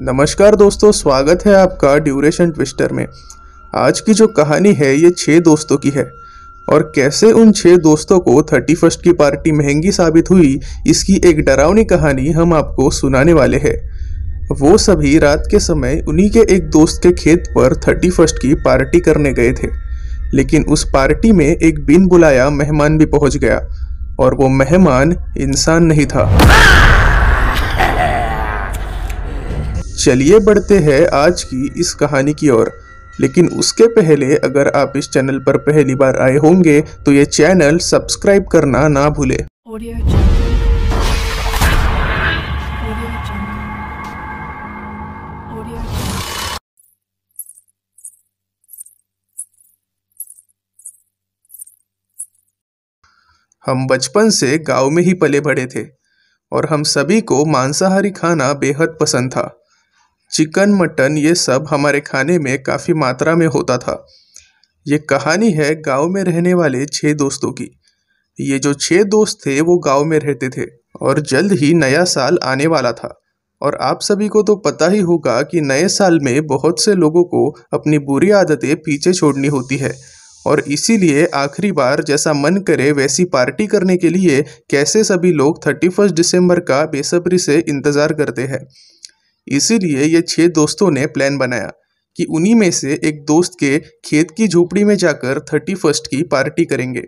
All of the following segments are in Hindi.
नमस्कार दोस्तों स्वागत है आपका ड्यूरेशन ट्विस्टर में आज की जो कहानी है ये छः दोस्तों की है और कैसे उन छः दोस्तों को थर्टी फर्स्ट की पार्टी महंगी साबित हुई इसकी एक डरावनी कहानी हम आपको सुनाने वाले हैं वो सभी रात के समय उन्हीं के एक दोस्त के खेत पर थर्टी फर्स्ट की पार्टी करने गए थे लेकिन उस पार्टी में एक बिन बुलाया मेहमान भी पहुंच गया और वो मेहमान इंसान नहीं था चलिए बढ़ते हैं आज की इस कहानी की ओर लेकिन उसके पहले अगर आप इस चैनल पर पहली बार आए होंगे तो ये चैनल सब्सक्राइब करना ना भूले हम बचपन से गांव में ही पले बड़े थे और हम सभी को मांसाहारी खाना बेहद पसंद था चिकन मटन ये सब हमारे खाने में काफ़ी मात्रा में होता था ये कहानी है गांव में रहने वाले छः दोस्तों की ये जो छः दोस्त थे वो गांव में रहते थे और जल्द ही नया साल आने वाला था और आप सभी को तो पता ही होगा कि नए साल में बहुत से लोगों को अपनी बुरी आदतें पीछे छोड़नी होती है और इसीलिए आखिरी बार जैसा मन करे वैसी पार्टी करने के लिए कैसे सभी लोग थर्टी फर्स्ट दिसंबर का बेसब्री से इंतज़ार करते हैं इसीलिए ये छह दोस्तों ने प्लान बनाया कि उन्हीं में से एक दोस्त के खेत की झोपड़ी में जाकर थर्टी फर्स्ट की पार्टी करेंगे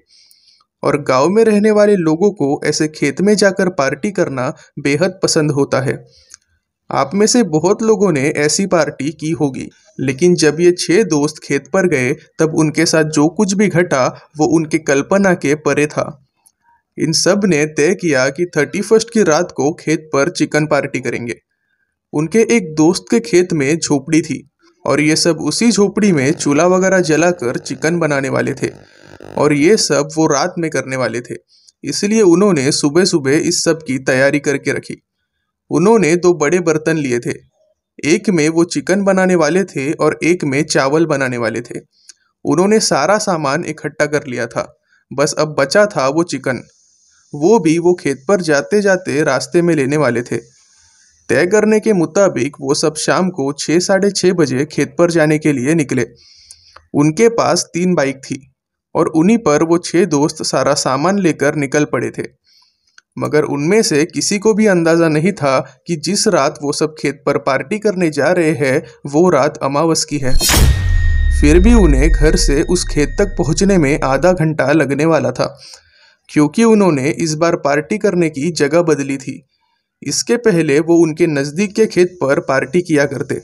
और गांव में रहने वाले लोगों को ऐसे खेत में जाकर पार्टी करना बेहद पसंद होता है आप में से बहुत लोगों ने ऐसी पार्टी की होगी लेकिन जब ये छह दोस्त खेत पर गए तब उनके साथ जो कुछ भी घटा वो उनके कल्पना के परे था इन सब ने तय किया कि थर्टी फर्स्ट की रात को खेत पर चिकन पार्टी करेंगे उनके एक दोस्त के खेत में झोपड़ी थी और ये सब उसी झोपड़ी में चूल्हा वगैरह जलाकर चिकन बनाने वाले थे और ये सब वो रात में करने वाले थे इसलिए उन्होंने सुबह सुबह इस सब की तैयारी करके रखी उन्होंने दो बड़े बर्तन लिए थे एक में वो चिकन बनाने वाले थे और एक में चावल बनाने वाले थे उन्होंने सारा सामान इकट्ठा कर लिया था बस अब बचा था वो चिकन वो भी वो खेत पर जाते जाते रास्ते में लेने वाले थे तय करने के मुताबिक वो सब शाम को छः साढ़े छः बजे खेत पर जाने के लिए निकले उनके पास तीन बाइक थी और उन्हीं पर वो छः दोस्त सारा सामान लेकर निकल पड़े थे मगर उनमें से किसी को भी अंदाज़ा नहीं था कि जिस रात वो सब खेत पर पार्टी करने जा रहे हैं वो रात अमावस की है फिर भी उन्हें घर से उस खेत तक पहुंचने में आधा घंटा लगने वाला था क्योंकि उन्होंने इस बार पार्टी करने की जगह बदली थी इसके पहले वो उनके नज़दीक के खेत पर पार्टी किया करते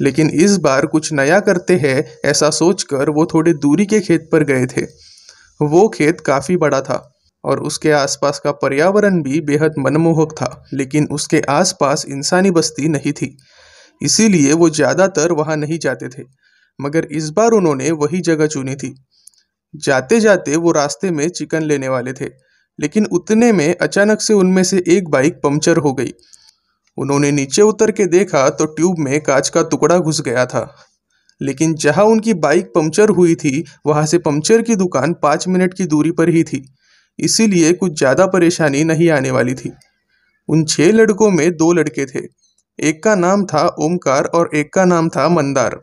लेकिन इस बार कुछ नया करते हैं ऐसा सोचकर वो थोड़े दूरी के खेत पर गए थे वो खेत काफ़ी बड़ा था और उसके आसपास का पर्यावरण भी बेहद मनमोहक था लेकिन उसके आसपास इंसानी बस्ती नहीं थी इसीलिए वो ज़्यादातर वहाँ नहीं जाते थे मगर इस बार उन्होंने वही जगह चुनी थी जाते जाते वो रास्ते में चिकन लेने वाले थे लेकिन उतने में अचानक से उनमें से एक बाइक पंक्चर हो गई उन्होंने नीचे उतर के देखा तो ट्यूब में कांच का टुकड़ा घुस गया था लेकिन जहां उनकी बाइक पंक्चर हुई थी वहां से पंक्चर की दुकान पाँच मिनट की दूरी पर ही थी इसीलिए कुछ ज़्यादा परेशानी नहीं आने वाली थी उन छः लड़कों में दो लड़के थे एक का नाम था ओमकार और एक का नाम था मंदार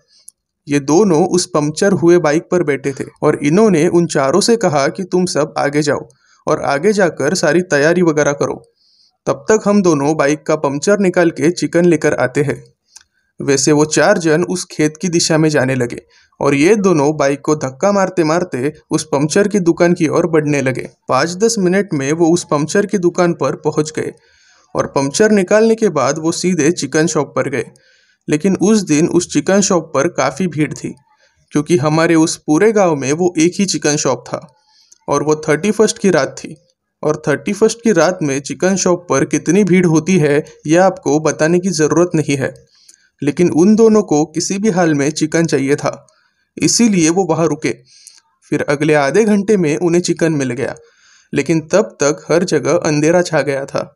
ये दोनों उस पंक्चर हुए बाइक पर बैठे थे और इन्होंने उन चारों से कहा कि तुम सब आगे जाओ और आगे जाकर सारी तैयारी वगैरह करो तब तक हम दोनों बाइक का पंक्चर निकाल के चिकन लेकर आते हैं वैसे वो चार जन उस खेत की दिशा में जाने लगे और ये दोनों बाइक को धक्का मारते मारते उस पंक्चर की दुकान की ओर बढ़ने लगे पाँच दस मिनट में वो उस पंक्चर की दुकान पर पहुंच गए और पंक्चर निकालने के बाद वो सीधे चिकन शॉप पर गए लेकिन उस दिन उस चिकन शॉप पर काफ़ी भीड़ थी क्योंकि हमारे उस पूरे गांव में वो एक ही चिकन शॉप था और वो थर्टी फर्स्ट की रात थी और थर्टी फर्स्ट की रात में चिकन शॉप पर कितनी भीड़ होती है यह आपको बताने की ज़रूरत नहीं है लेकिन उन दोनों को किसी भी हाल में चिकन चाहिए था इसीलिए वो वहाँ रुके फिर अगले आधे घंटे में उन्हें चिकन मिल गया लेकिन तब तक हर जगह अंधेरा छा गया था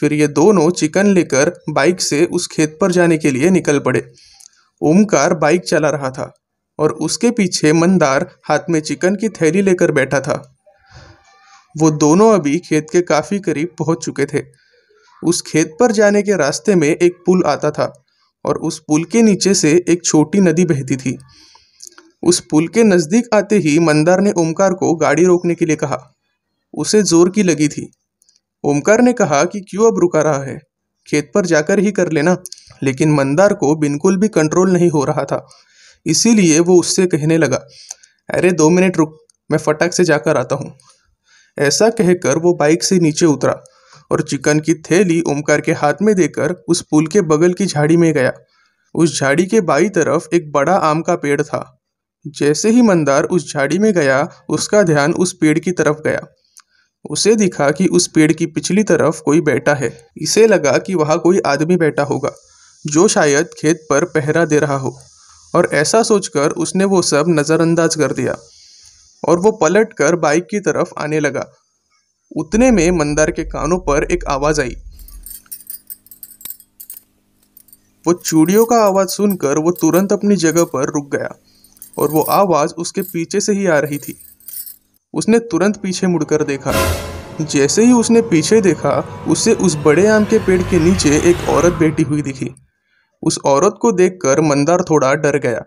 फिर ये दोनों चिकन लेकर बाइक से उस खेत पर जाने के लिए निकल पड़े ओमकार बाइक चला रहा था और उसके पीछे मंदार हाथ में चिकन की थैली लेकर बैठा था वो दोनों अभी खेत के काफ़ी करीब पहुंच चुके थे उस खेत पर जाने के रास्ते में एक पुल आता था और उस पुल के नीचे से एक छोटी नदी बहती थी उस पुल के नज़दीक आते ही मंदार ने ओमकार को गाड़ी रोकने के लिए कहा उसे जोर की लगी थी ओमकार ने कहा कि क्यों अब रुका रहा है खेत पर जाकर ही कर लेना लेकिन मंदार को बिल्कुल भी कंट्रोल नहीं हो रहा था इसीलिए वो उससे कहने लगा अरे दो मिनट रुक मैं फटाक से जाकर आता हूँ ऐसा कहकर वो बाइक से नीचे उतरा और चिकन की थैली ओमकार के हाथ में देकर उस पुल के बगल की झाड़ी में गया उस झाड़ी के बाई तरफ एक बड़ा आम का पेड़ था जैसे ही मंदार उस झाड़ी में गया उसका ध्यान उस पेड़ की तरफ गया उसे दिखा कि उस पेड़ की पिछली तरफ कोई बैठा है इसे लगा कि वहाँ कोई आदमी बैठा होगा जो शायद खेत पर पहरा दे रहा हो और ऐसा सोचकर उसने वो सब नज़रअंदाज कर दिया और वो पलट कर बाइक की तरफ आने लगा उतने में मंदार के कानों पर एक आवाज़ आई वो चूड़ियों का आवाज़ सुनकर वो तुरंत अपनी जगह पर रुक गया और वो आवाज़ उसके पीछे से ही आ रही थी उसने तुरंत पीछे मुड़कर देखा जैसे ही उसने पीछे देखा उसे उस बड़े आम के पेड़ के नीचे एक औरत बैठी हुई दिखी उस औरत को देखकर मंदार थोड़ा डर गया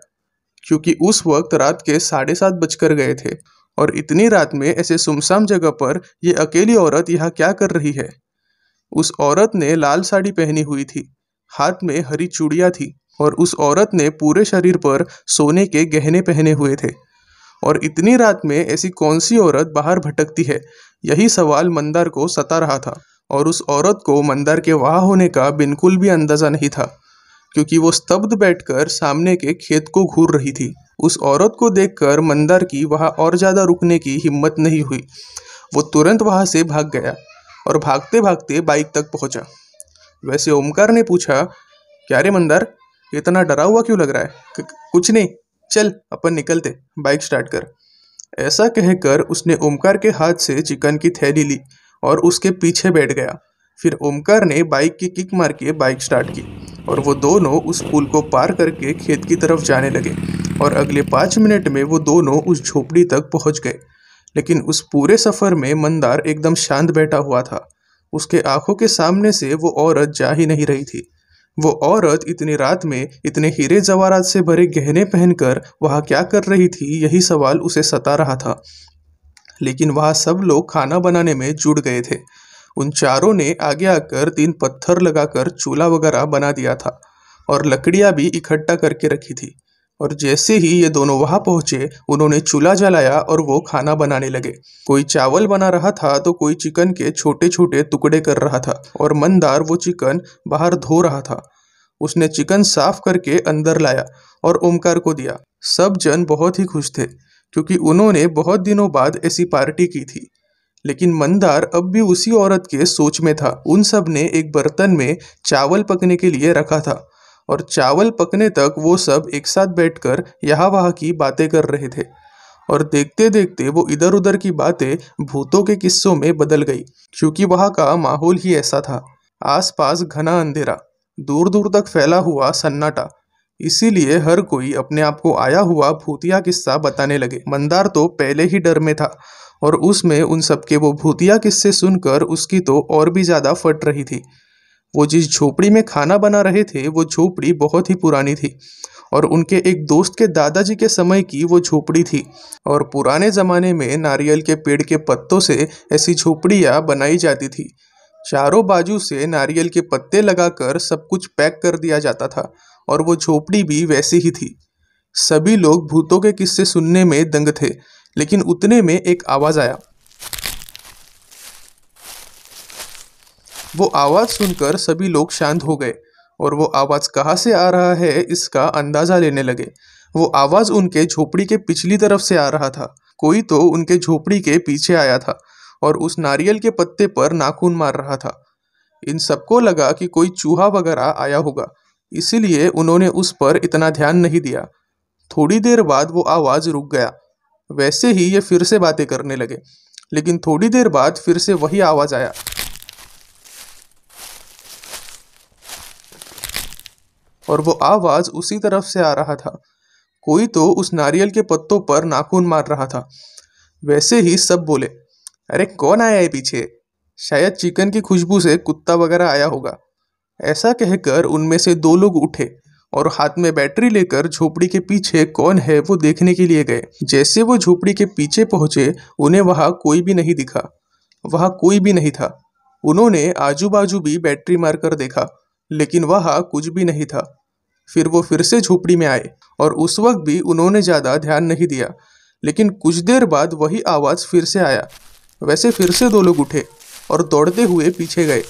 क्योंकि उस वक्त रात के साढ़े सात बजकर गए थे और इतनी रात में ऐसे सुमसाम जगह पर यह अकेली औरत यहाँ क्या कर रही है उस औरत ने लाल साड़ी पहनी हुई थी हाथ में हरी चूड़िया थी और उस औरत ने पूरे शरीर पर सोने के गहने पहने हुए थे और इतनी रात में ऐसी कौन सी औरत बाहर भटकती है यही सवाल मंदार को सता रहा था और उस औरत को मंदार के वहाँ होने का बिल्कुल भी अंदाज़ा नहीं था क्योंकि वो स्तब्ध बैठकर सामने के खेत को घूर रही थी उस औरत को देखकर मंदार की वहाँ और ज़्यादा रुकने की हिम्मत नहीं हुई वो तुरंत वहाँ से भाग गया और भागते भागते बाइक तक पहुँचा वैसे ओमकार ने पूछा क्या रे मंदार इतना डरा हुआ क्यों लग रहा है कुछ नहीं चल अपन निकलते बाइक स्टार्ट कर ऐसा कहकर उसने ओमकार के हाथ से चिकन की थैली ली और उसके पीछे बैठ गया फिर ओमकार ने बाइक की किक मार के बाइक स्टार्ट की और वो दोनों उस पुल को पार करके खेत की तरफ जाने लगे और अगले पाँच मिनट में वो दोनों उस झोपड़ी तक पहुंच गए लेकिन उस पूरे सफ़र में मंदार एकदम शांत बैठा हुआ था उसके आंखों के सामने से वो औरत जा ही नहीं रही थी वो औरत इतनी रात में इतने हीरे जवारात से भरे गहने पहनकर वहाँ क्या कर रही थी यही सवाल उसे सता रहा था लेकिन वहाँ सब लोग खाना बनाने में जुट गए थे उन चारों ने आगे आकर तीन पत्थर लगाकर चूल्हा वगैरह बना दिया था और लकड़ियाँ भी इकट्ठा करके रखी थी और जैसे ही ये दोनों वहां पहुंचे उन्होंने चूल्हा जलाया और वो खाना बनाने लगे कोई चावल बना रहा था तो कोई चिकन के छोटे छोटे टुकड़े कर रहा था और मंदार वो चिकन बाहर धो रहा था उसने चिकन साफ करके अंदर लाया और ओमकार को दिया सब जन बहुत ही खुश थे क्योंकि उन्होंने बहुत दिनों बाद ऐसी पार्टी की थी लेकिन मंदार अब भी उसी औरत के सोच में था उन सब ने एक बर्तन में चावल पकने के लिए रखा था और चावल पकने तक वो सब एक साथ बैठकर यहाँ वहाँ की बातें कर रहे थे और देखते देखते वो इधर उधर की बातें भूतों के किस्सों में बदल गई क्योंकि वहाँ का माहौल ही ऐसा था आसपास घना अंधेरा दूर दूर तक फैला हुआ सन्नाटा इसीलिए हर कोई अपने आप को आया हुआ भूतिया किस्सा बताने लगे मंदार तो पहले ही डर में था और उसमें उन सबके वो भूतिया किस्से सुनकर उसकी तो और भी ज़्यादा फट रही थी वो जिस झोपड़ी में खाना बना रहे थे वो झोपड़ी बहुत ही पुरानी थी और उनके एक दोस्त के दादाजी के समय की वो झोपड़ी थी और पुराने ज़माने में नारियल के पेड़ के पत्तों से ऐसी झोपड़ियाँ बनाई जाती थी चारों बाजू से नारियल के पत्ते लगाकर सब कुछ पैक कर दिया जाता था और वो झोपड़ी भी वैसी ही थी सभी लोग भूतों के किस्से सुनने में दंग थे लेकिन उतने में एक आवाज़ आया वो आवाज़ सुनकर सभी लोग शांत हो गए और वो आवाज़ कहाँ से आ रहा है इसका अंदाज़ा लेने लगे वो आवाज़ उनके झोपड़ी के पिछली तरफ से आ रहा था कोई तो उनके झोपड़ी के पीछे आया था और उस नारियल के पत्ते पर नाखून मार रहा था इन सबको लगा कि कोई चूहा वगैरह आया होगा इसीलिए उन्होंने उस पर इतना ध्यान नहीं दिया थोड़ी देर बाद वो आवाज़ रुक गया वैसे ही ये फिर से बातें करने लगे लेकिन थोड़ी देर बाद फिर से वही आवाज़ आया और वो आवाज़ उसी तरफ से आ रहा था कोई तो उस नारियल के पत्तों पर नाखून मार रहा था वैसे ही सब बोले अरे कौन आया है पीछे शायद चिकन की खुशबू से कुत्ता वगैरह आया होगा ऐसा कहकर उनमें से दो लोग उठे और हाथ में बैटरी लेकर झोपड़ी के पीछे कौन है वो देखने के लिए गए जैसे वो झोपड़ी के पीछे पहुंचे उन्हें वहाँ कोई भी नहीं दिखा वहाँ कोई भी नहीं था उन्होंने आजू बाजू भी बैटरी मारकर देखा लेकिन वहाँ कुछ भी नहीं था फिर वो फिर से झोपड़ी में आए और उस वक्त भी उन्होंने ज़्यादा ध्यान नहीं दिया लेकिन कुछ देर बाद वही आवाज़ फिर से आया वैसे फिर से दो लोग उठे और दौड़ते हुए पीछे गए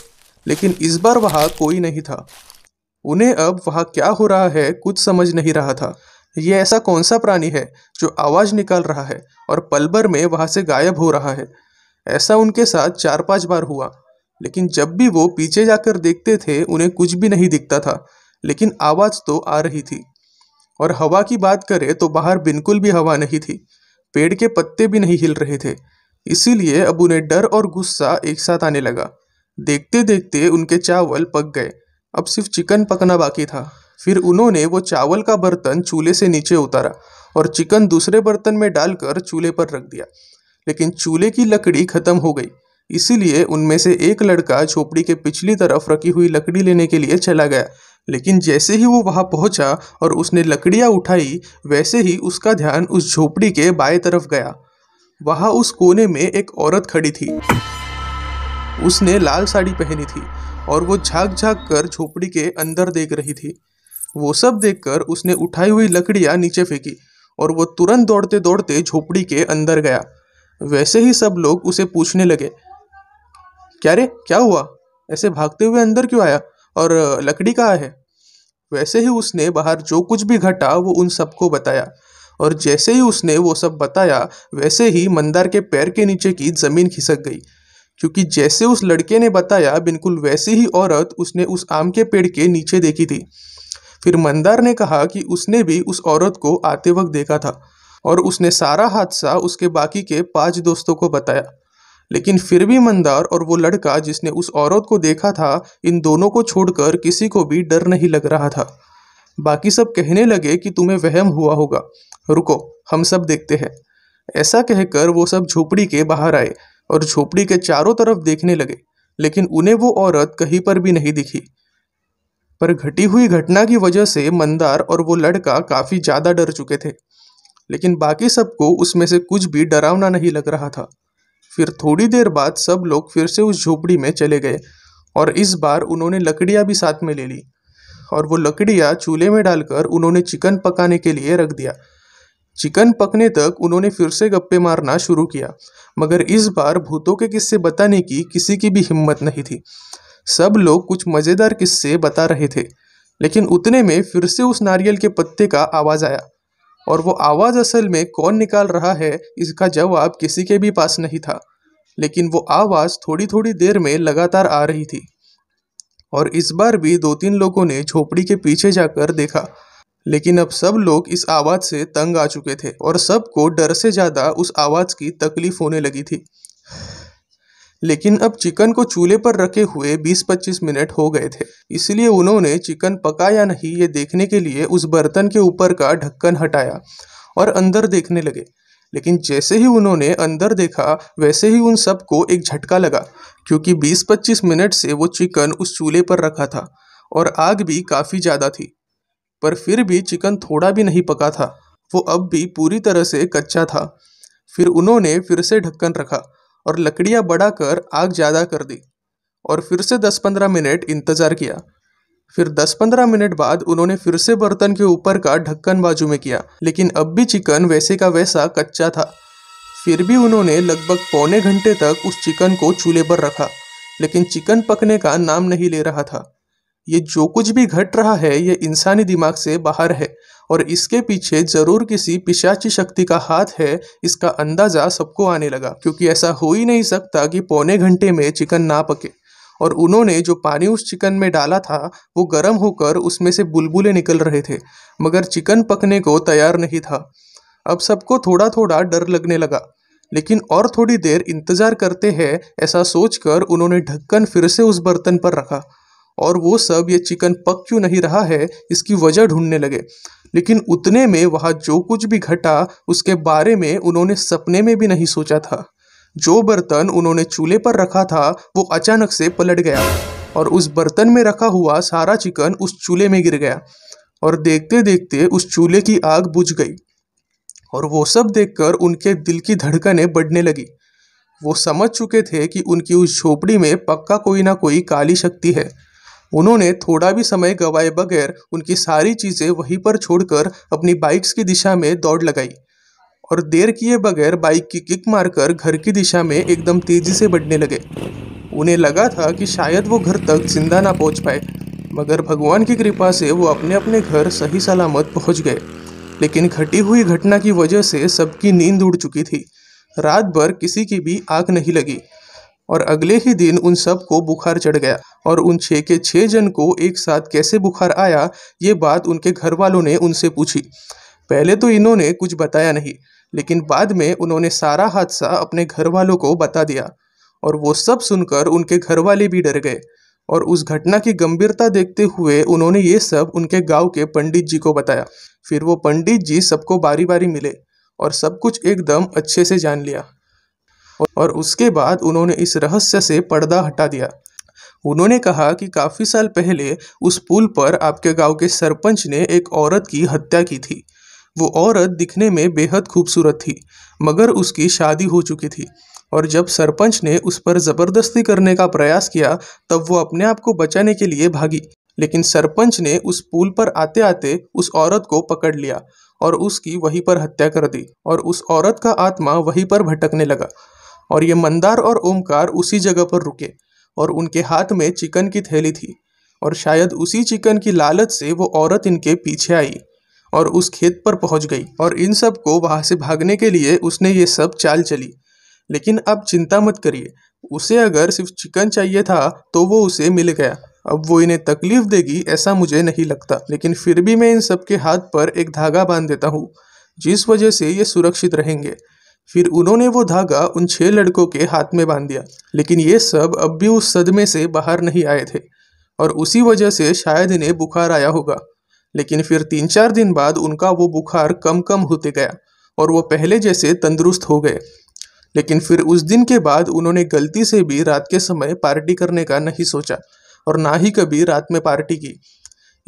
लेकिन इस बार वहाँ कोई नहीं था उन्हें अब वहाँ क्या हो रहा है कुछ समझ नहीं रहा था ये ऐसा कौन सा प्राणी है जो आवाज़ निकाल रहा है और पलबर में वहाँ से गायब हो रहा है ऐसा उनके साथ चार पांच बार हुआ लेकिन जब भी वो पीछे जाकर देखते थे उन्हें कुछ भी नहीं दिखता था लेकिन आवाज़ तो आ रही थी और हवा की बात करें तो बाहर बिल्कुल भी हवा नहीं थी पेड़ के पत्ते भी नहीं हिल रहे थे इसीलिए अब उन्हें डर और गुस्सा एक साथ आने लगा देखते देखते उनके चावल पक गए अब सिर्फ चिकन पकना बाकी था फिर उन्होंने वो चावल का बर्तन चूल्हे से नीचे उतारा और चिकन दूसरे बर्तन में डालकर चूल्हे पर रख दिया लेकिन चूल्हे की लकड़ी ख़त्म हो गई इसीलिए उनमें से एक लड़का झोपड़ी के पिछली तरफ रखी हुई लकड़ी लेने के लिए चला गया लेकिन जैसे ही वो वहाँ पहुँचा और उसने लकड़ियाँ उठाई वैसे ही उसका ध्यान उस झोपड़ी के बाएं तरफ गया वहाँ उस कोने में एक औरत खड़ी थी उसने लाल साड़ी पहनी थी और वो झाक झाक कर झोपड़ी के अंदर देख रही थी वो सब देखकर उसने उठाई हुई लकड़ियाँ नीचे फेंकी और वो तुरंत दौड़ते दौड़ते झोपड़ी के अंदर गया वैसे ही सब लोग उसे पूछने लगे क्या रे क्या हुआ ऐसे भागते हुए अंदर क्यों आया और लकड़ी कहाँ है वैसे ही उसने बाहर जो कुछ भी घटा वो उन सबको बताया और जैसे ही उसने वो सब बताया वैसे ही मंदार के पैर के नीचे की ज़मीन खिसक गई क्योंकि जैसे उस लड़के ने बताया बिल्कुल वैसी ही औरत उसने उस आम के पेड़ के नीचे देखी थी फिर मंदार ने कहा कि उसने भी उस औरत को आते वक्त देखा था और उसने सारा हादसा उसके बाकी के पांच दोस्तों को बताया लेकिन फिर भी मंदार और वो लड़का जिसने उस औरत को देखा था इन दोनों को छोड़कर किसी को भी डर नहीं लग रहा था बाकी सब कहने लगे कि तुम्हें वहम हुआ होगा रुको हम सब देखते हैं ऐसा कहकर वो सब झोपड़ी के बाहर आए और झोपड़ी के चारों तरफ देखने लगे लेकिन उन्हें वो औरत कहीं पर भी नहीं दिखी पर घटी हुई घटना की वजह से मंदार और वो लड़का काफ़ी ज़्यादा डर चुके थे लेकिन बाकी सबको उसमें से कुछ भी डरावना नहीं लग रहा था फिर थोड़ी देर बाद सब लोग फिर से उस झोपड़ी में चले गए और इस बार उन्होंने लकड़ियाँ भी साथ में ले ली और वो लकड़ियाँ चूल्हे में डालकर उन्होंने चिकन पकाने के लिए रख दिया चिकन पकने तक उन्होंने फिर से गप्पे मारना शुरू किया मगर इस बार भूतों के किस्से बताने की किसी की भी हिम्मत नहीं थी सब लोग कुछ मज़ेदार किस्से बता रहे थे लेकिन उतने में फिर से उस नारियल के पत्ते का आवाज़ आया और वो आवाज़ असल में कौन निकाल रहा है इसका जवाब किसी के भी पास नहीं था लेकिन वो आवाज़ थोड़ी थोड़ी देर में लगातार आ रही थी और इस बार भी दो तीन लोगों ने झोपड़ी के पीछे जाकर देखा लेकिन अब सब लोग इस आवाज़ से तंग आ चुके थे और सबको डर से ज़्यादा उस आवाज़ की तकलीफ होने लगी थी लेकिन अब चिकन को चूल्हे पर रखे हुए 20-25 मिनट हो गए थे इसलिए उन्होंने चिकन पका या नहीं ये देखने के लिए उस बर्तन के ऊपर का ढक्कन हटाया और अंदर देखने लगे लेकिन जैसे ही उन्होंने अंदर देखा वैसे ही उन सबको एक झटका लगा क्योंकि 20-25 मिनट से वो चिकन उस चूल्हे पर रखा था और आग भी काफ़ी ज़्यादा थी पर फिर भी चिकन थोड़ा भी नहीं पका था वो अब भी पूरी तरह से कच्चा था फिर उन्होंने फिर से ढक्कन रखा और लकड़ियाँ बढ़ाकर आग ज़्यादा कर दी और फिर से दस पंद्रह मिनट इंतज़ार किया फिर दस पंद्रह मिनट बाद उन्होंने फिर से बर्तन के ऊपर का ढक्कन बाजू में किया लेकिन अब भी चिकन वैसे का वैसा कच्चा था फिर भी उन्होंने लगभग पौने घंटे तक उस चिकन को चूल्हे पर रखा लेकिन चिकन पकने का नाम नहीं ले रहा था ये जो कुछ भी घट रहा है ये इंसानी दिमाग से बाहर है और इसके पीछे ज़रूर किसी पिशाची शक्ति का हाथ है इसका अंदाज़ा सबको आने लगा क्योंकि ऐसा हो ही नहीं सकता कि पौने घंटे में चिकन ना पके और उन्होंने जो पानी उस चिकन में डाला था वो गर्म होकर उसमें से बुलबुले निकल रहे थे मगर चिकन पकने को तैयार नहीं था अब सबको थोड़ा थोड़ा डर लगने लगा लेकिन और थोड़ी देर इंतज़ार करते हैं ऐसा सोचकर उन्होंने ढक्कन फिर से उस बर्तन पर रखा और वो सब ये चिकन पक क्यों नहीं रहा है इसकी वजह ढूंढने लगे लेकिन उतने में वहाँ जो कुछ भी घटा उसके बारे में उन्होंने सपने में भी नहीं सोचा था जो बर्तन उन्होंने चूल्हे पर रखा था वो अचानक से पलट गया और उस बर्तन में रखा हुआ सारा चिकन उस चूल्हे में गिर गया और देखते देखते उस चूल्हे की आग बुझ गई और वो सब देखकर उनके दिल की धड़कनें बढ़ने लगी वो समझ चुके थे कि उनकी उस झोपड़ी में पक्का कोई ना कोई काली शक्ति है उन्होंने थोड़ा भी समय गवाए बगैर उनकी सारी चीज़ें वहीं पर छोड़कर अपनी बाइक्स की दिशा में दौड़ लगाई और देर किए बगैर बाइक की किक मारकर घर की दिशा में एकदम तेज़ी से बढ़ने लगे उन्हें लगा था कि शायद वो घर तक जिंदा ना पहुंच पाए मगर भगवान की कृपा से वो अपने अपने घर सही सलामत पहुंच गए लेकिन घटी हुई घटना की वजह से सबकी नींद उड़ चुकी थी रात भर किसी की भी आँख नहीं लगी और अगले ही दिन उन सबको बुखार चढ़ गया और उन छः के छः जन को एक साथ कैसे बुखार आया ये बात उनके घर वालों ने उनसे पूछी पहले तो इन्होंने कुछ बताया नहीं लेकिन बाद में उन्होंने सारा हादसा अपने घर वालों को बता दिया और वो सब सुनकर उनके घर वाले भी डर गए और उस घटना की गंभीरता देखते हुए उन्होंने ये सब उनके गांव के पंडित जी को बताया फिर वो पंडित जी सबको बारी बारी मिले और सब कुछ एकदम अच्छे से जान लिया और उसके बाद उन्होंने इस रहस्य से पर्दा हटा दिया उन्होंने कहा कि काफ़ी साल पहले उस पुल पर आपके गांव के सरपंच ने एक औरत की हत्या की थी वो औरत दिखने में बेहद खूबसूरत थी मगर उसकी शादी हो चुकी थी और जब सरपंच ने उस पर ज़बरदस्ती करने का प्रयास किया तब वो अपने आप को बचाने के लिए भागी लेकिन सरपंच ने उस पुल पर आते आते उस औरत को पकड़ लिया और उसकी वहीं पर हत्या कर दी और उस औरत का आत्मा वहीं पर भटकने लगा और ये मंदार और ओमकार उसी जगह पर रुके और उनके हाथ में चिकन की थैली थी और शायद उसी चिकन की लालच से वो औरत इनके पीछे आई और उस खेत पर पहुंच गई और इन सब को वहाँ से भागने के लिए उसने ये सब चाल चली लेकिन अब चिंता मत करिए उसे अगर सिर्फ चिकन चाहिए था तो वो उसे मिल गया अब वो इन्हें तकलीफ देगी ऐसा मुझे नहीं लगता लेकिन फिर भी मैं इन सबके हाथ पर एक धागा बांध देता हूँ जिस वजह से ये सुरक्षित रहेंगे फिर उन्होंने वो धागा उन छह लड़कों के हाथ में बांध दिया लेकिन ये सब अब भी उस सदमे से बाहर नहीं आए थे और उसी वजह से शायद इन्हें बुखार आया होगा लेकिन फिर तीन चार दिन बाद उनका वो बुखार कम कम होते गया और वो पहले जैसे तंदुरुस्त हो गए लेकिन फिर उस दिन के बाद उन्होंने गलती से भी रात के समय पार्टी करने का नहीं सोचा और ना ही कभी रात में पार्टी की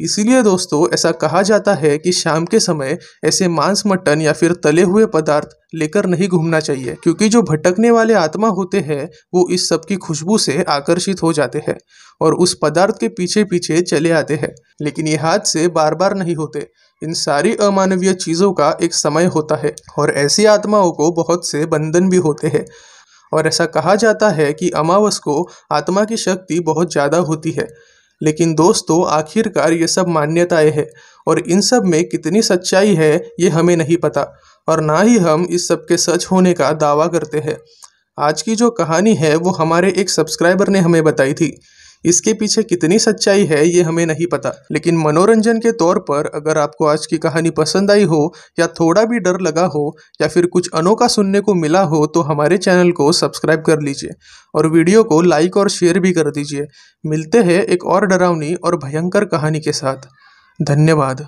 इसीलिए दोस्तों ऐसा कहा जाता है कि शाम के समय ऐसे मांस मटन या फिर तले हुए पदार्थ लेकर नहीं घूमना चाहिए क्योंकि जो भटकने वाले आत्मा होते हैं वो इस सब की खुशबू से आकर्षित हो जाते हैं और उस पदार्थ के पीछे पीछे चले आते हैं लेकिन ये हाथ से बार बार नहीं होते इन सारी अमानवीय चीज़ों का एक समय होता है और ऐसी आत्माओं को बहुत से बंधन भी होते हैं और ऐसा कहा जाता है कि अमावस को आत्मा की शक्ति बहुत ज़्यादा होती है लेकिन दोस्तों आखिरकार ये सब मान्यताएं हैं और इन सब में कितनी सच्चाई है ये हमें नहीं पता और ना ही हम इस सब के सच होने का दावा करते हैं आज की जो कहानी है वो हमारे एक सब्सक्राइबर ने हमें बताई थी इसके पीछे कितनी सच्चाई है ये हमें नहीं पता लेकिन मनोरंजन के तौर पर अगर आपको आज की कहानी पसंद आई हो या थोड़ा भी डर लगा हो या फिर कुछ अनोखा सुनने को मिला हो तो हमारे चैनल को सब्सक्राइब कर लीजिए और वीडियो को लाइक और शेयर भी कर दीजिए मिलते हैं एक और डरावनी और भयंकर कहानी के साथ धन्यवाद